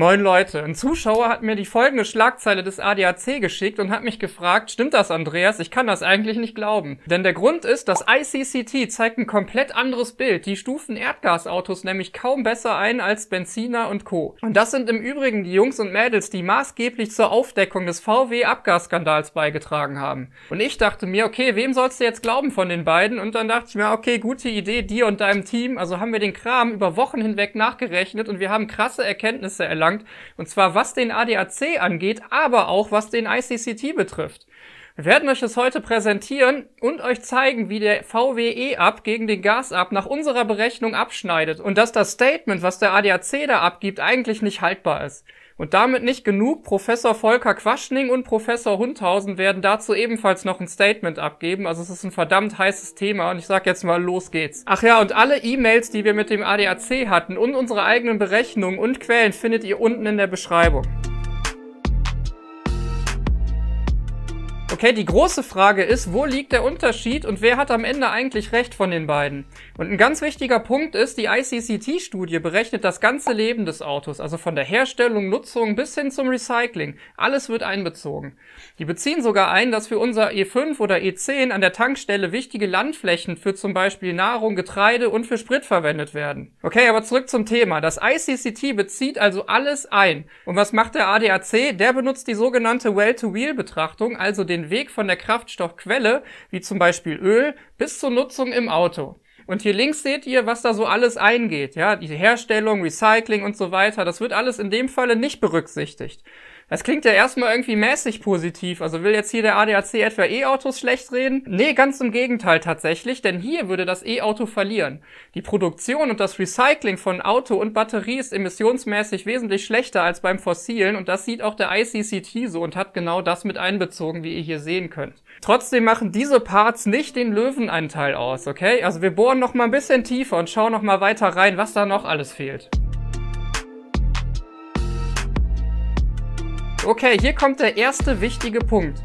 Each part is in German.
Moin Leute, ein Zuschauer hat mir die folgende Schlagzeile des ADAC geschickt und hat mich gefragt, stimmt das Andreas? Ich kann das eigentlich nicht glauben. Denn der Grund ist, das ICCT zeigt ein komplett anderes Bild. Die stufen Erdgasautos nämlich kaum besser ein als Benziner und Co. Und das sind im Übrigen die Jungs und Mädels, die maßgeblich zur Aufdeckung des VW-Abgasskandals beigetragen haben. Und ich dachte mir, okay, wem sollst du jetzt glauben von den beiden? Und dann dachte ich mir, okay, gute Idee, dir und deinem Team. Also haben wir den Kram über Wochen hinweg nachgerechnet und wir haben krasse Erkenntnisse erlangt angelangt, und zwar was den ADAC angeht, aber auch was den ICCT betrifft. Wir werden euch das heute präsentieren und euch zeigen, wie der VWE-Up gegen den Gas-Up nach unserer Berechnung abschneidet und dass das Statement, was der ADAC da abgibt, eigentlich nicht haltbar ist. Und damit nicht genug, Professor Volker Quaschning und Professor Hundhausen werden dazu ebenfalls noch ein Statement abgeben. Also es ist ein verdammt heißes Thema und ich sag jetzt mal, los geht's. Ach ja, und alle E-Mails, die wir mit dem ADAC hatten und unsere eigenen Berechnungen und Quellen findet ihr unten in der Beschreibung. Okay, die große Frage ist, wo liegt der Unterschied und wer hat am Ende eigentlich recht von den beiden? Und ein ganz wichtiger Punkt ist, die ICCT-Studie berechnet das ganze Leben des Autos, also von der Herstellung, Nutzung bis hin zum Recycling. Alles wird einbezogen. Die beziehen sogar ein, dass für unser E5 oder E10 an der Tankstelle wichtige Landflächen für zum Beispiel Nahrung, Getreide und für Sprit verwendet werden. Okay, aber zurück zum Thema. Das ICCT bezieht also alles ein. Und was macht der ADAC? Der benutzt die sogenannte Well-to-Wheel-Betrachtung, also den den Weg von der Kraftstoffquelle, wie zum Beispiel Öl, bis zur Nutzung im Auto. Und hier links seht ihr, was da so alles eingeht. Ja, die Herstellung, Recycling und so weiter. Das wird alles in dem Falle nicht berücksichtigt. Das klingt ja erstmal irgendwie mäßig positiv. Also will jetzt hier der ADAC etwa E-Autos schlecht reden? Nee, ganz im Gegenteil tatsächlich, denn hier würde das E-Auto verlieren. Die Produktion und das Recycling von Auto und Batterie ist emissionsmäßig wesentlich schlechter als beim fossilen und das sieht auch der ICCT so und hat genau das mit einbezogen, wie ihr hier sehen könnt. Trotzdem machen diese Parts nicht den Löwenanteil aus, okay? Also wir bohren noch mal ein bisschen tiefer und schauen noch mal weiter rein, was da noch alles fehlt. Okay, hier kommt der erste wichtige Punkt.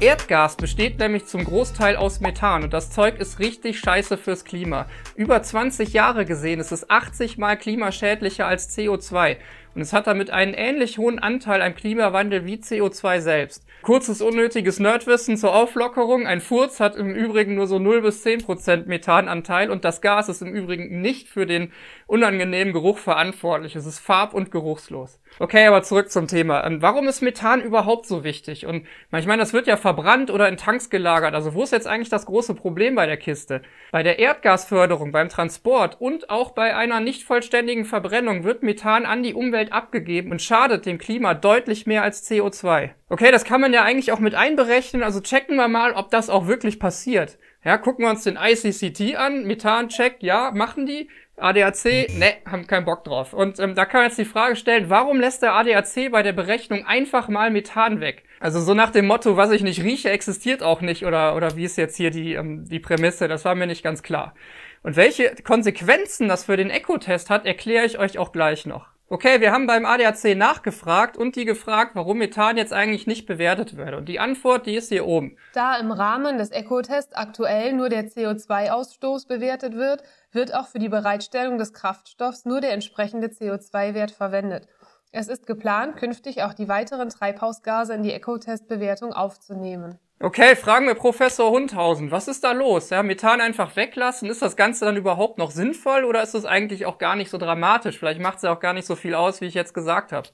Erdgas besteht nämlich zum Großteil aus Methan und das Zeug ist richtig scheiße fürs Klima. Über 20 Jahre gesehen ist es 80 mal klimaschädlicher als CO2 und es hat damit einen ähnlich hohen Anteil am Klimawandel wie CO2 selbst. Kurzes unnötiges Nerdwissen zur Auflockerung. Ein Furz hat im Übrigen nur so 0 bis 10 Prozent Methananteil und das Gas ist im Übrigen nicht für den unangenehmen Geruch verantwortlich. Es ist farb- und geruchslos. Okay, aber zurück zum Thema. Ähm, warum ist Methan überhaupt so wichtig? Und ich meine, das wird ja verbrannt oder in Tanks gelagert. Also wo ist jetzt eigentlich das große Problem bei der Kiste? Bei der Erdgasförderung, beim Transport und auch bei einer nicht vollständigen Verbrennung wird Methan an die Umwelt abgegeben und schadet dem Klima deutlich mehr als CO2. Okay, das kann man ja eigentlich auch mit einberechnen. Also checken wir mal, ob das auch wirklich passiert. Ja, gucken wir uns den ICCT an. Methan-Check, ja, machen die. ADAC, mhm. ne, haben keinen Bock drauf. Und ähm, da kann man jetzt die Frage stellen, warum lässt der ADAC bei der Berechnung einfach mal Methan weg? Also so nach dem Motto, was ich nicht rieche, existiert auch nicht oder, oder wie ist jetzt hier die, ähm, die Prämisse, das war mir nicht ganz klar. Und welche Konsequenzen das für den Ecotest hat, erkläre ich euch auch gleich noch okay, wir haben beim ADAC nachgefragt und die gefragt, warum Methan jetzt eigentlich nicht bewertet wird. Und die Antwort, die ist hier oben. Da im Rahmen des Eco-Tests aktuell nur der CO2-Ausstoß bewertet wird, wird auch für die Bereitstellung des Kraftstoffs nur der entsprechende CO2-Wert verwendet. Es ist geplant, künftig auch die weiteren Treibhausgase in die eco test bewertung aufzunehmen. Okay, fragen wir Professor Hundhausen, was ist da los? Ja, Methan einfach weglassen, ist das Ganze dann überhaupt noch sinnvoll oder ist das eigentlich auch gar nicht so dramatisch? Vielleicht macht es ja auch gar nicht so viel aus, wie ich jetzt gesagt habe.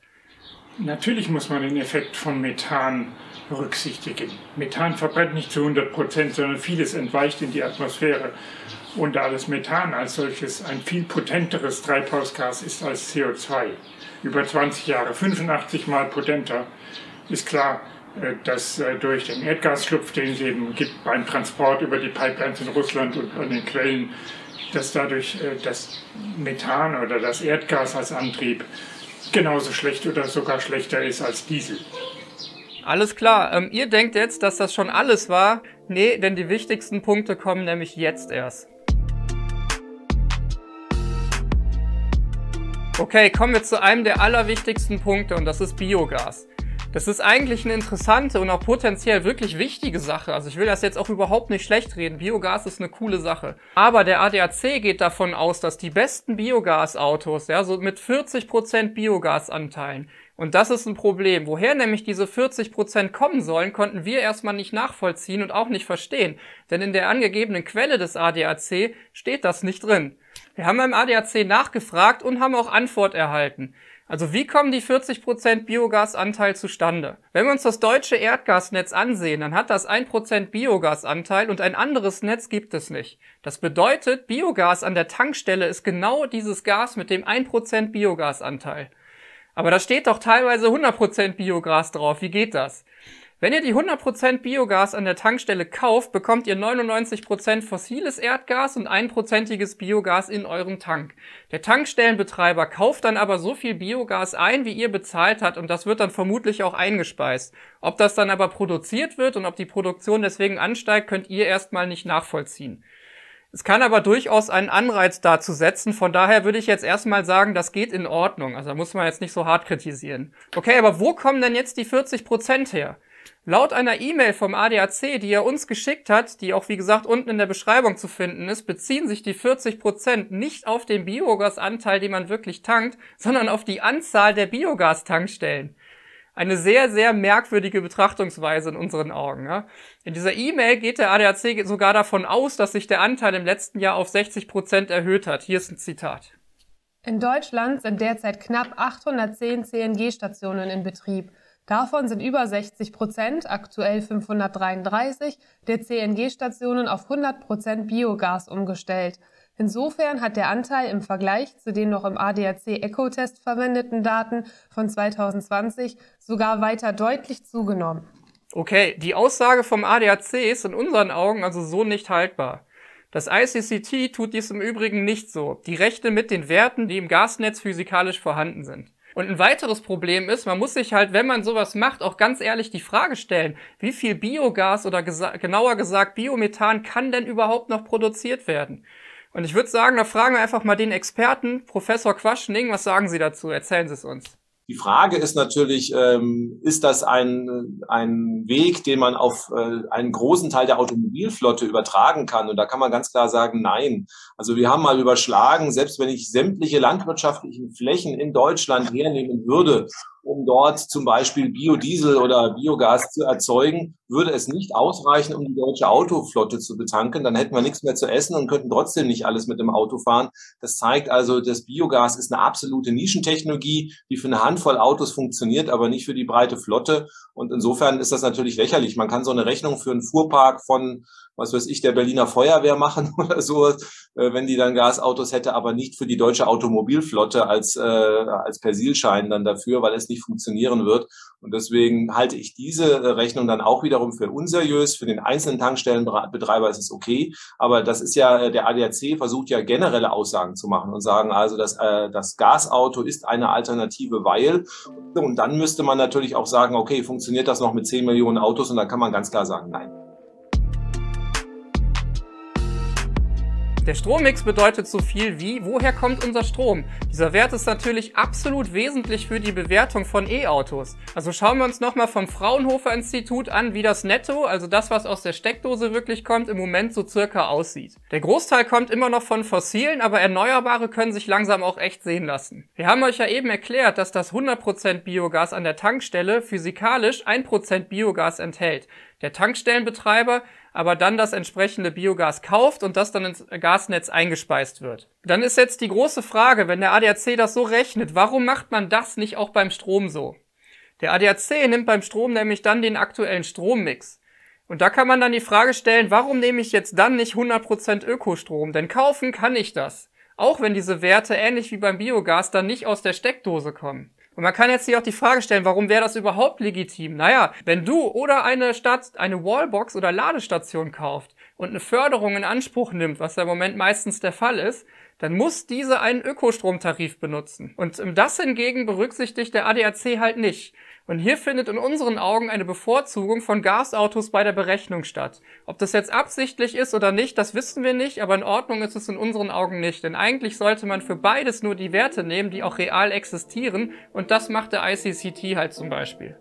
Natürlich muss man den Effekt von Methan berücksichtigen. Methan verbrennt nicht zu 100 Prozent, sondern vieles entweicht in die Atmosphäre. Und da das Methan als solches ein viel potenteres Treibhausgas ist als CO2, über 20 Jahre 85 mal potenter, ist klar, äh, dass äh, durch den Erdgasschlupf, den es eben gibt beim Transport über die Pipelines in Russland und an den Quellen, dass dadurch äh, das Methan oder das Erdgas als Antrieb genauso schlecht oder sogar schlechter ist als Diesel. Alles klar, ähm, ihr denkt jetzt, dass das schon alles war? Nee, denn die wichtigsten Punkte kommen nämlich jetzt erst. Okay, kommen wir zu einem der allerwichtigsten Punkte und das ist Biogas. Das ist eigentlich eine interessante und auch potenziell wirklich wichtige Sache. Also ich will das jetzt auch überhaupt nicht schlecht reden. Biogas ist eine coole Sache. Aber der ADAC geht davon aus, dass die besten Biogasautos, ja, so mit 40% Biogasanteilen, und das ist ein Problem. Woher nämlich diese 40% kommen sollen, konnten wir erstmal nicht nachvollziehen und auch nicht verstehen. Denn in der angegebenen Quelle des ADAC steht das nicht drin. Wir haben beim ADAC nachgefragt und haben auch Antwort erhalten. Also wie kommen die 40% Biogasanteil zustande? Wenn wir uns das deutsche Erdgasnetz ansehen, dann hat das 1% Biogasanteil und ein anderes Netz gibt es nicht. Das bedeutet, Biogas an der Tankstelle ist genau dieses Gas mit dem 1% Biogasanteil. Aber da steht doch teilweise 100% Biogas drauf. Wie geht das? Wenn ihr die 100% Biogas an der Tankstelle kauft, bekommt ihr 99% fossiles Erdgas und einprozentiges Biogas in eurem Tank. Der Tankstellenbetreiber kauft dann aber so viel Biogas ein, wie ihr bezahlt habt und das wird dann vermutlich auch eingespeist. Ob das dann aber produziert wird und ob die Produktion deswegen ansteigt, könnt ihr erstmal nicht nachvollziehen. Es kann aber durchaus einen Anreiz dazu setzen. Von daher würde ich jetzt erstmal sagen, das geht in Ordnung. Also da muss man jetzt nicht so hart kritisieren. Okay, aber wo kommen denn jetzt die 40 her? Laut einer E-Mail vom ADAC, die er uns geschickt hat, die auch wie gesagt unten in der Beschreibung zu finden ist, beziehen sich die 40% nicht auf den Biogasanteil, den man wirklich tankt, sondern auf die Anzahl der Biogastankstellen. Eine sehr, sehr merkwürdige Betrachtungsweise in unseren Augen. Ja. In dieser E-Mail geht der ADAC sogar davon aus, dass sich der Anteil im letzten Jahr auf 60% erhöht hat. Hier ist ein Zitat. In Deutschland sind derzeit knapp 810 CNG-Stationen in Betrieb Davon sind über 60 Prozent, aktuell 533, der CNG-Stationen auf 100 Prozent Biogas umgestellt. Insofern hat der Anteil im Vergleich zu den noch im ADAC Eco-Test verwendeten Daten von 2020 sogar weiter deutlich zugenommen. Okay, die Aussage vom ADAC ist in unseren Augen also so nicht haltbar. Das ICCT tut dies im Übrigen nicht so. Die rechnen mit den Werten, die im Gasnetz physikalisch vorhanden sind. Und ein weiteres Problem ist, man muss sich halt, wenn man sowas macht, auch ganz ehrlich die Frage stellen, wie viel Biogas oder gesa genauer gesagt Biomethan kann denn überhaupt noch produziert werden? Und ich würde sagen, da fragen wir einfach mal den Experten, Professor Quaschening, was sagen Sie dazu? Erzählen Sie es uns. Die Frage ist natürlich, ähm, ist das ein, ein Weg, den man auf äh, einen großen Teil der Automobilflotte übertragen kann? Und da kann man ganz klar sagen, nein. Also wir haben mal überschlagen, selbst wenn ich sämtliche landwirtschaftlichen Flächen in Deutschland hernehmen würde, um dort zum Beispiel Biodiesel oder Biogas zu erzeugen, würde es nicht ausreichen, um die deutsche Autoflotte zu betanken. Dann hätten wir nichts mehr zu essen und könnten trotzdem nicht alles mit dem Auto fahren. Das zeigt also, das Biogas ist eine absolute Nischentechnologie, die für eine Handvoll Autos funktioniert, aber nicht für die breite Flotte. Und insofern ist das natürlich lächerlich. Man kann so eine Rechnung für einen Fuhrpark von, was weiß ich, der Berliner Feuerwehr machen oder so wenn die dann Gasautos hätte, aber nicht für die deutsche Automobilflotte als, äh, als Persilschein dann dafür, weil es nicht funktionieren wird. Und deswegen halte ich diese äh, Rechnung dann auch wiederum für unseriös. Für den einzelnen Tankstellenbetreiber ist es okay. Aber das ist ja, äh, der ADAC versucht ja generelle Aussagen zu machen und sagen also, dass äh, das Gasauto ist eine Alternative, weil. Und dann müsste man natürlich auch sagen, okay, funktioniert das noch mit 10 Millionen Autos? Und dann kann man ganz klar sagen, nein. Der Strommix bedeutet so viel wie, woher kommt unser Strom? Dieser Wert ist natürlich absolut wesentlich für die Bewertung von E-Autos. Also schauen wir uns nochmal vom Fraunhofer Institut an, wie das Netto, also das, was aus der Steckdose wirklich kommt, im Moment so circa aussieht. Der Großteil kommt immer noch von fossilen, aber Erneuerbare können sich langsam auch echt sehen lassen. Wir haben euch ja eben erklärt, dass das 100% Biogas an der Tankstelle physikalisch 1% Biogas enthält. Der Tankstellenbetreiber aber dann das entsprechende Biogas kauft und das dann ins Gasnetz eingespeist wird. Dann ist jetzt die große Frage, wenn der ADAC das so rechnet, warum macht man das nicht auch beim Strom so? Der ADAC nimmt beim Strom nämlich dann den aktuellen Strommix. Und da kann man dann die Frage stellen, warum nehme ich jetzt dann nicht 100% Ökostrom? Denn kaufen kann ich das. Auch wenn diese Werte ähnlich wie beim Biogas dann nicht aus der Steckdose kommen. Und man kann jetzt hier auch die Frage stellen, warum wäre das überhaupt legitim? Naja, wenn du oder eine Stadt eine Wallbox oder Ladestation kauft und eine Förderung in Anspruch nimmt, was ja im Moment meistens der Fall ist, dann muss diese einen Ökostromtarif benutzen. Und ähm, das hingegen berücksichtigt der ADAC halt nicht. Und hier findet in unseren Augen eine Bevorzugung von Gasautos bei der Berechnung statt. Ob das jetzt absichtlich ist oder nicht, das wissen wir nicht, aber in Ordnung ist es in unseren Augen nicht. Denn eigentlich sollte man für beides nur die Werte nehmen, die auch real existieren. Und das macht der ICCT halt zum Beispiel.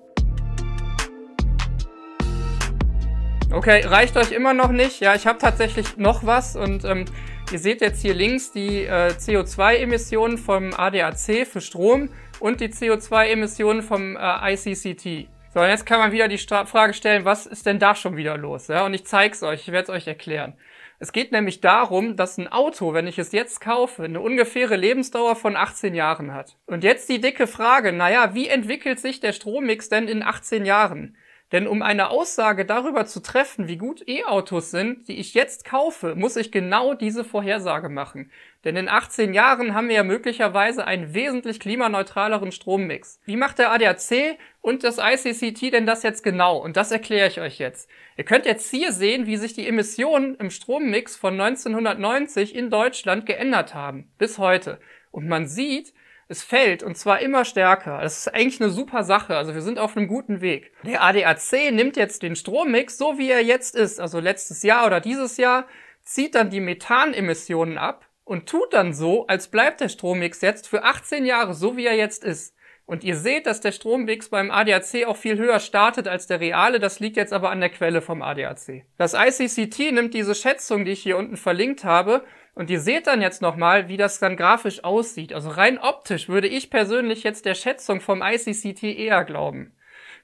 Okay, reicht euch immer noch nicht? Ja, ich habe tatsächlich noch was und ähm, ihr seht jetzt hier links die äh, CO2-Emissionen vom ADAC für Strom und die CO2-Emissionen vom äh, ICCT. So, und jetzt kann man wieder die Stra Frage stellen, was ist denn da schon wieder los? Ja, und ich zeige es euch, ich werde es euch erklären. Es geht nämlich darum, dass ein Auto, wenn ich es jetzt kaufe, eine ungefähre Lebensdauer von 18 Jahren hat. Und jetzt die dicke Frage, naja, wie entwickelt sich der Strommix denn in 18 Jahren? Denn um eine Aussage darüber zu treffen, wie gut E-Autos sind, die ich jetzt kaufe, muss ich genau diese Vorhersage machen. Denn in 18 Jahren haben wir ja möglicherweise einen wesentlich klimaneutraleren Strommix. Wie macht der ADAC und das ICCT denn das jetzt genau? Und das erkläre ich euch jetzt. Ihr könnt jetzt hier sehen, wie sich die Emissionen im Strommix von 1990 in Deutschland geändert haben. Bis heute. Und man sieht, es fällt und zwar immer stärker. Das ist eigentlich eine super Sache. Also wir sind auf einem guten Weg. Der ADAC nimmt jetzt den Strommix, so wie er jetzt ist, also letztes Jahr oder dieses Jahr, zieht dann die Methanemissionen ab und tut dann so, als bleibt der Strommix jetzt für 18 Jahre so, wie er jetzt ist. Und ihr seht, dass der Stromwegs beim ADAC auch viel höher startet als der reale. Das liegt jetzt aber an der Quelle vom ADAC. Das ICCT nimmt diese Schätzung, die ich hier unten verlinkt habe, und ihr seht dann jetzt nochmal, wie das dann grafisch aussieht. Also rein optisch würde ich persönlich jetzt der Schätzung vom ICCT eher glauben.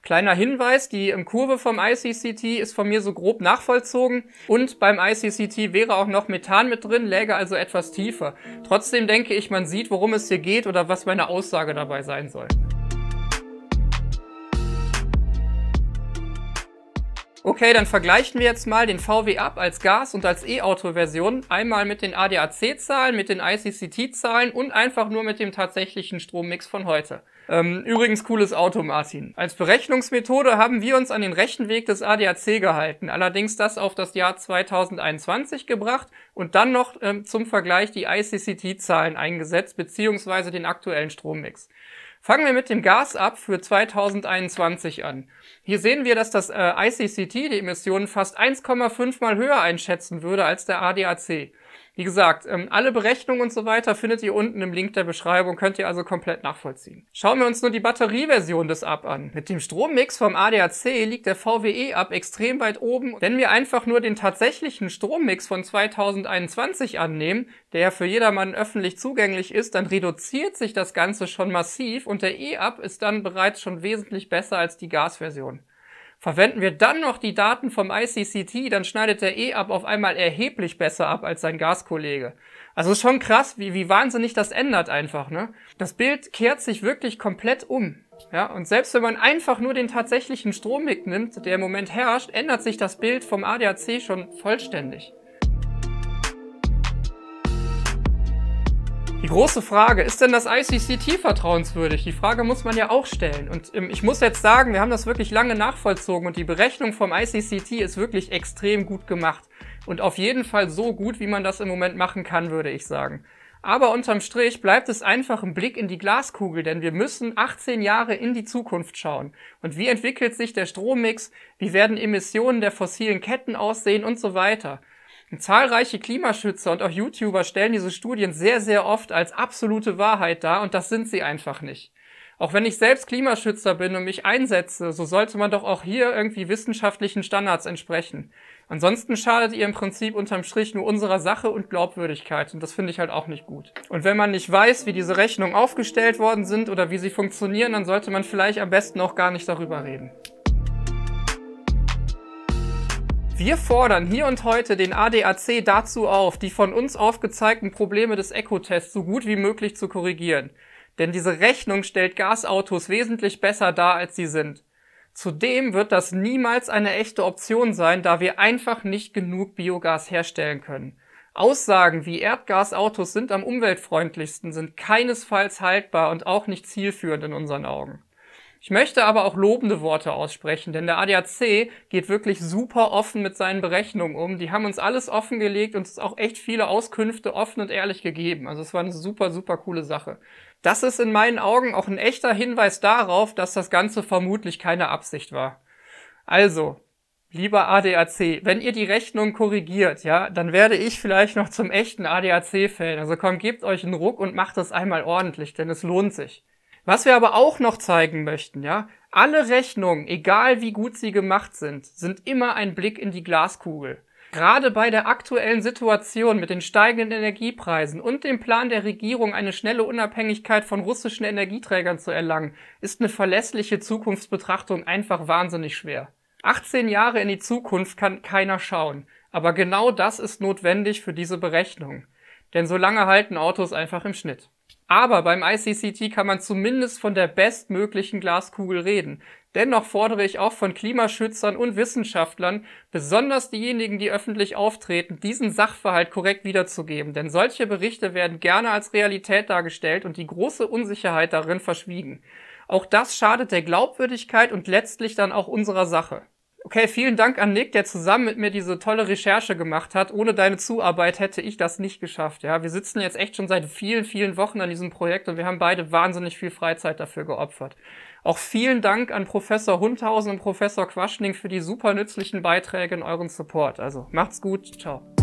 Kleiner Hinweis, die Kurve vom ICCT ist von mir so grob nachvollzogen und beim ICCT wäre auch noch Methan mit drin, läge also etwas tiefer. Trotzdem denke ich, man sieht, worum es hier geht oder was meine Aussage dabei sein soll. okay, dann vergleichen wir jetzt mal den VW Up als Gas- und als E-Auto-Version einmal mit den ADAC-Zahlen, mit den ICCT-Zahlen und einfach nur mit dem tatsächlichen Strommix von heute. Ähm, übrigens cooles Auto, Martin. Als Berechnungsmethode haben wir uns an den rechten Weg des ADAC gehalten, allerdings das auf das Jahr 2021 gebracht und dann noch ähm, zum Vergleich die ICCT-Zahlen eingesetzt, beziehungsweise den aktuellen Strommix. Fangen wir mit dem Gas ab für 2021 an. Hier sehen wir, dass das äh, ICCT die Emissionen fast 1,5 mal höher einschätzen würde als der ADAC. Wie gesagt, ähm, alle Berechnungen und so weiter findet ihr unten im Link der Beschreibung, könnt ihr also komplett nachvollziehen. Schauen wir uns nur die Batterieversion des Up an. Mit dem Strommix vom ADAC liegt der VWE Up extrem weit oben. Wenn wir einfach nur den tatsächlichen Strommix von 2021 annehmen, der für jedermann öffentlich zugänglich ist, dann reduziert sich das Ganze schon massiv und der E-Up ist dann bereits schon wesentlich besser als die Gasversion. Verwenden wir dann noch die Daten vom ICCT, dann schneidet der E-Up eh auf einmal erheblich besser ab als sein Gaskollege. Also ist schon krass, wie, wie wahnsinnig das ändert einfach, ne? Das Bild kehrt sich wirklich komplett um. Ja, und selbst wenn man einfach nur den tatsächlichen Strom mitnimmt, der im Moment herrscht, ändert sich das Bild vom ADAC schon vollständig. Die große Frage, ist denn das ICCT vertrauenswürdig? Die Frage muss man ja auch stellen. Und ähm, ich muss jetzt sagen, wir haben das wirklich lange nachvollzogen und die Berechnung vom ICCT ist wirklich extrem gut gemacht. Und auf jeden Fall so gut, wie man das im Moment machen kann, würde ich sagen. Aber unterm Strich bleibt es einfach ein Blick in die Glaskugel, denn wir müssen 18 Jahre in die Zukunft schauen. Und wie entwickelt sich der Strommix? Wie werden Emissionen der fossilen Ketten aussehen und so weiter? Zahlreiche Klimaschützer und auch YouTuber stellen diese Studien sehr, sehr oft als absolute Wahrheit dar und das sind sie einfach nicht. Auch wenn ich selbst Klimaschützer bin und mich einsetze, so sollte man doch auch hier irgendwie wissenschaftlichen Standards entsprechen. Ansonsten schadet ihr im Prinzip unterm Strich nur unserer Sache und Glaubwürdigkeit und das finde ich halt auch nicht gut. Und wenn man nicht weiß, wie diese Rechnungen aufgestellt worden sind oder wie sie funktionieren, dann sollte man vielleicht am besten auch gar nicht darüber reden. Wir fordern hier und heute den ADAC dazu auf, die von uns aufgezeigten Probleme des Eco-Tests so gut wie möglich zu korrigieren. Denn diese Rechnung stellt Gasautos wesentlich besser dar, als sie sind. Zudem wird das niemals eine echte Option sein, da wir einfach nicht genug Biogas herstellen können. Aussagen wie Erdgasautos sind am umweltfreundlichsten sind keinesfalls haltbar und auch nicht zielführend in unseren Augen. Ich möchte aber auch lobende Worte aussprechen, denn der ADAC geht wirklich super offen mit seinen Berechnungen um. Die haben uns alles offengelegt und es auch echt viele Auskünfte offen und ehrlich gegeben. Also es war eine super, super coole Sache. Das ist in meinen Augen auch ein echter Hinweis darauf, dass das Ganze vermutlich keine Absicht war. Also, lieber ADAC, wenn ihr die Rechnung korrigiert, ja, dann werde ich vielleicht noch zum echten ADAC-Fan. Also komm, gebt euch einen Ruck und macht das einmal ordentlich, denn es lohnt sich. Was wir aber auch noch zeigen möchten, ja, alle Rechnungen, egal wie gut sie gemacht sind, sind immer ein Blick in die Glaskugel. Gerade bei der aktuellen Situation mit den steigenden Energiepreisen und dem Plan der Regierung, eine schnelle Unabhängigkeit von russischen Energieträgern zu erlangen, ist eine verlässliche Zukunftsbetrachtung einfach wahnsinnig schwer. 18 Jahre in die Zukunft kann keiner schauen, aber genau das ist notwendig für diese Berechnung. Denn so lange halten Autos einfach im Schnitt. Aber beim ICCT kann man zumindest von der bestmöglichen Glaskugel reden. Dennoch fordere ich auch von Klimaschützern und Wissenschaftlern, besonders diejenigen, die öffentlich auftreten, diesen Sachverhalt korrekt wiederzugeben. Denn solche Berichte werden gerne als Realität dargestellt und die große Unsicherheit darin verschwiegen. Auch das schadet der Glaubwürdigkeit und letztlich dann auch unserer Sache. Okay, vielen Dank an Nick, der zusammen mit mir diese tolle Recherche gemacht hat. Ohne deine Zuarbeit hätte ich das nicht geschafft. Ja, wir sitzen jetzt echt schon seit vielen, vielen Wochen an diesem Projekt und wir haben beide wahnsinnig viel Freizeit dafür geopfert. Auch vielen Dank an Professor Hundhausen und Professor Quaschning für die super nützlichen Beiträge und euren Support. Also macht's gut, ciao.